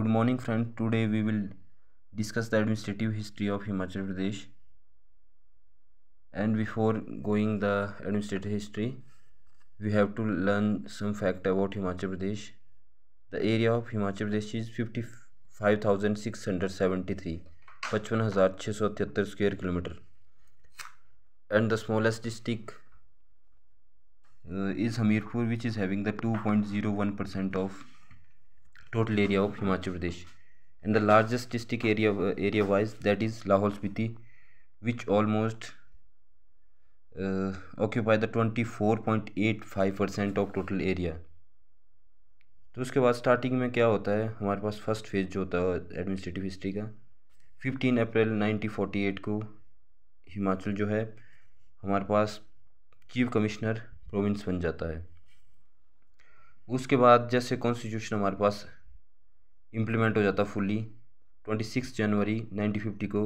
good morning friend today we will discuss the administrative history of himachal pradesh and before going the administrative history we have to learn some fact about himachal pradesh the area of himachal pradesh is 55673 55673 square kilometer and the smallest district uh, is hamirpur which is having the 2.01% of total area of Himachal Pradesh and the largest district area area wise that is almost Spiti which almost uh, occupy the five percent of total area तो उसके बाद starting में क्या होता है हमारे पास first phase जो होता है एडमिनिस्ट्रेटिव हिस्ट्री का fifteen April nineteen forty eight को हिमाचल जो है हमारे पास चीफ कमिश्नर प्रोविंस बन जाता है उसके बाद जैसे कॉन्स्टिट्यूशन हमारे पास इम्प्लीमेंट हो जाता फुली ट्वेंटी सिक्स जनवरी नाइनटीन फिफ्टी को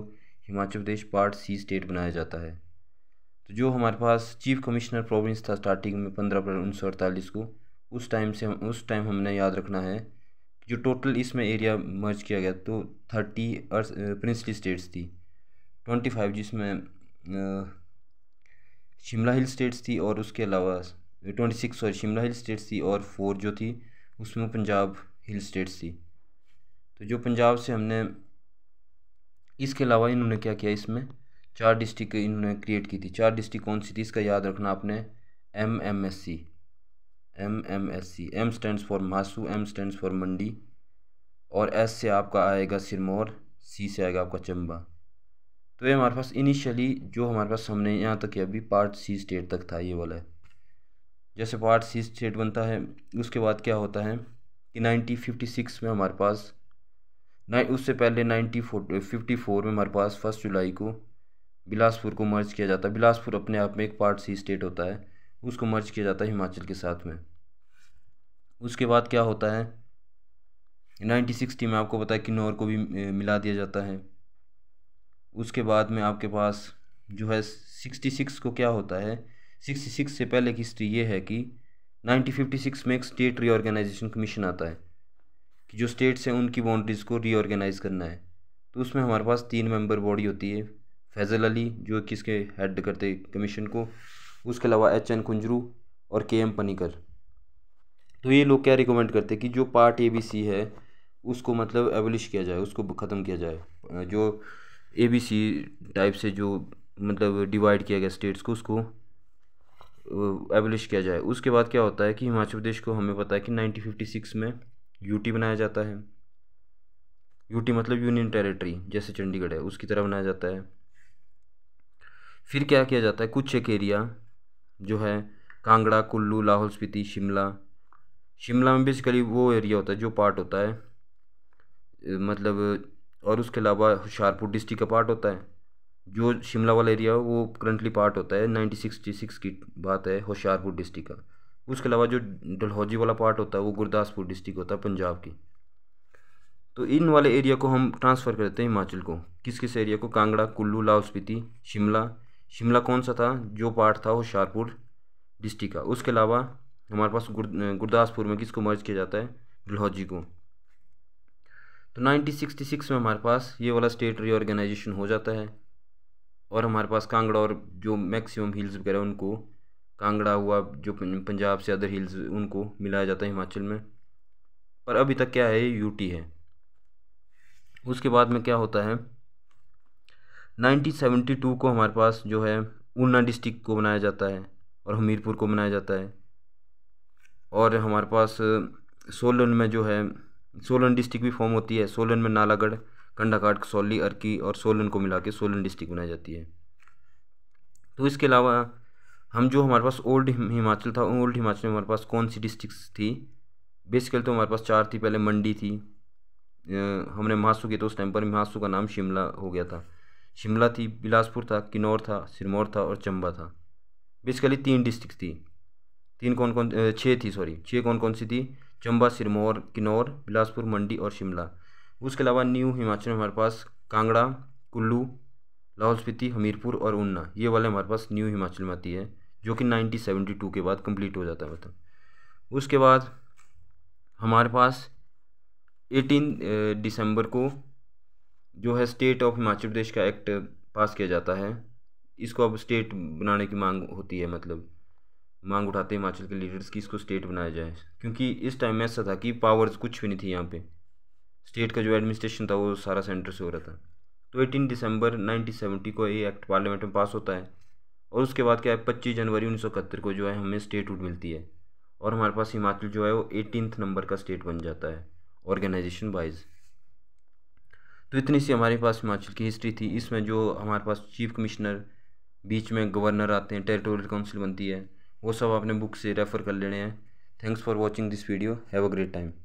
Himachal Pradesh part C state बनाया जाता है तो जो हमारे पास चीफ कमिश्नर प्रोविंस था स्टार्टिंग में पंद्रह अप्रैल उन्नीस सौ अड़तालीस को उस टाइम से हम उस टाइम हमने याद रखना है जो टोटल इसमें एरिया मर्ज किया गया तो थर्टी प्रिंसली स्टेट्स थी ट्वेंटी फाइव जिसमें शिमला हिल स्टेट्स थी और उसके अलावा twenty six sorry Shimla hill states थी और फोर जो थी उसमें पंजाब हिल स्टेट्स थी तो जो पंजाब से हमने इसके अलावा इन्होंने क्या किया इसमें चार डिस्ट्रिक्ट इन्होंने क्रिएट की थी चार डिस्ट्रिक्ट कौन सी थी इसका याद रखना आपने M M S C M M S C M stand for Mahasu M stand for Mandi और एस से आपका आएगा सिरमौर सी से आएगा आपका चंबा तो ये हमारे पास इनिशियली जो हमारे पास हमने यहाँ तक अभी पार्ट सी स्टेट तक था ये वाला है जैसे पार्ट सी स्टेट बनता है उसके बाद क्या होता है कि नाइनटीन फिफ्टी सिक्स में हमारे पास नाइन उससे पहले नाइनटी फोर फिफ्टी फोर में हमारे पास फर्स्ट जुलाई को बिलासपुर को मर्ज किया जाता है बिलासपुर अपने आप में एक पार्ट सी स्टेट होता है उसको मर्ज किया जाता है हिमाचल के साथ में उसके बाद क्या होता है नाइनटीन सिक्सटी में आपको पता है किन्नौर को भी मिला दिया जाता है उसके बाद में आपके पास जो है सिक्सटी सिक्स को क्या होता है सिक्सटी सिक्स से पहले की हिस्ट्री ये है कि नाइनटीन फिफ्टी सिक्स में एक स्टेट रीऑर्गेनाइजेशन कमीशन आता है कि जो स्टेट्स हैं उनकी बाउंड्रीज़ को रीऑर्गेनाइज़ करना है तो उसमें हमारे पास तीन मेंबर बॉडी होती है फैज़ल अली जो कि इसके हेड करते कमीशन को उसके अलावा एच एन कुंजरू और के एम पनीकर तो ये लोग क्या रिकमेंड करते कि जो पार्ट ए बी सी है उसको मतलब एबलिश किया जाए उसको ख़त्म किया जाए जो ए बी सी टाइप से जो मतलब डिवाइड किया गया स्टेट्स को उसको एबलिश किया जाए उसके बाद क्या होता है कि हिमाचल प्रदेश को हमें पता है कि नाइनटीन फिफ्टी सिक्स में यूटी बनाया जाता है यूटी मतलब यूनियन टेरिटरी जैसे चंडीगढ़ है उसकी तरह बनाया जाता है फिर क्या किया जाता है कुछ एक एरिया जो है कांगड़ा कुल्लू लाहौल स्पीति शिमला शिमला में बेसिकली वो एरिया होता है जो पार्ट होता है मतलब और उसके अलावा होशियारपुर डिस्ट्रिक्ट का पार्ट होता है जो शिमला वाला एरिया वो करंटली पार्ट होता है नाइनटीन सिक्सटी सिक्स की बात है होशियारपुर डिस्ट्रिक्ट का उसके अलावा जो डलहौजी वाला पार्ट होता है वो गुरदासपुर डिस्ट्रिक्ट होता है पंजाब की तो इन वाले एरिया को हम ट्रांसफ़र करते हैं हिमाचल को किस किस एरिया को कांगड़ा कुल्लू लाहौल स्पीति शिमला शिमला कौन सा था जो पार्ट था वो होशियारपुर डिस्ट्रिक्ट का उसके अलावा हमारे पास गुर, गुरदासपुर में किसको मर्ज किया जाता है डलहौजी को तो सिक्स में हमारे पास ये वाला स्टेट रीऑर्गेनाइजेशन हो जाता है और हमारे पास कांगड़ा और जो मैक्सिमम हिल्स वगैरह उनको कांगड़ा हुआ जो पंजाब से अदर हिल्स उनको मिलाया जाता है हिमाचल में पर अभी तक क्या है यूटी है उसके बाद में क्या होता है 1972 को हमारे पास जो है ऊना डिस्ट्रिक्ट को बनाया जाता है और हमीरपुर को बनाया जाता है और हमारे पास सोलन में जो है सोलन डिस्ट्रिक्ट भी फॉर्म होती है सोलन में नालागढ़ कंडाघाट सोली अर्की और सोलन को मिला के सोलन डिस्ट्रिक्ट बनाई जाती है तो इसके अलावा हम जो हमारे पास ओल्ड हिमाचल था ओल्ड हिमाचल में हमारे पास कौन सी डिस्ट्रिक्स थी बेसिकली तो हमारे पास चार थी पहले मंडी थी हमने महासू किया तो उस टाइम पर महासू का नाम शिमला हो गया था शिमला थी बिलासपुर था किन्नौर था सिरमौर था और चंबा था बेसिकली तीन डिस्ट्रिक्ट थी तीन कौन कौन छः थी सॉरी छः कौन कौन सी थी चंबा सिरमौर किन्नौर बिलासपुर मंडी और शिमला उसके अलावा न्यू हिमाचल में हमारे पास कांगड़ा कुल्लू लाहौल स्पीति हमीरपुर और ऊना ये वाले हमारे पास न्यू हिमाचल में आती है जो कि 1972 के बाद कंप्लीट हो जाता है मतलब उसके बाद हमारे पास 18 दिसंबर को जो है स्टेट ऑफ हिमाचल प्रदेश का एक्ट पास किया जाता है इसको अब स्टेट बनाने की मांग होती है मतलब मांग उठाते हैं हिमाचल के लीडर्स की इसको स्टेट बनाया जाए क्योंकि इस टाइम में ऐसा था कि पावर्स कुछ भी नहीं थी यहाँ पे स्टेट का जो एडमिनिस्ट्रेशन था वो सारा सेंटर से हो रहा था तो एटीन दिसंबर 1970 को ये एक्ट पार्लियामेंट में पास होता है और उसके बाद क्या है पच्चीस जनवरी उन्नीस को जो है हमें स्टेटहुड मिलती है और हमारे पास हिमाचल जो है वो एटीन नंबर का स्टेट बन जाता है ऑर्गेनाइजेशन वाइज तो इतनी सी हमारे पास हिमाचल की हिस्ट्री थी इसमें जो हमारे पास चीफ कमिश्नर बीच में गवर्नर आते हैं टेरिटोरियल काउंसिल बनती है वो सब आपने बुक से रेफ़र कर लेने हैं thanks for watching this video have a great time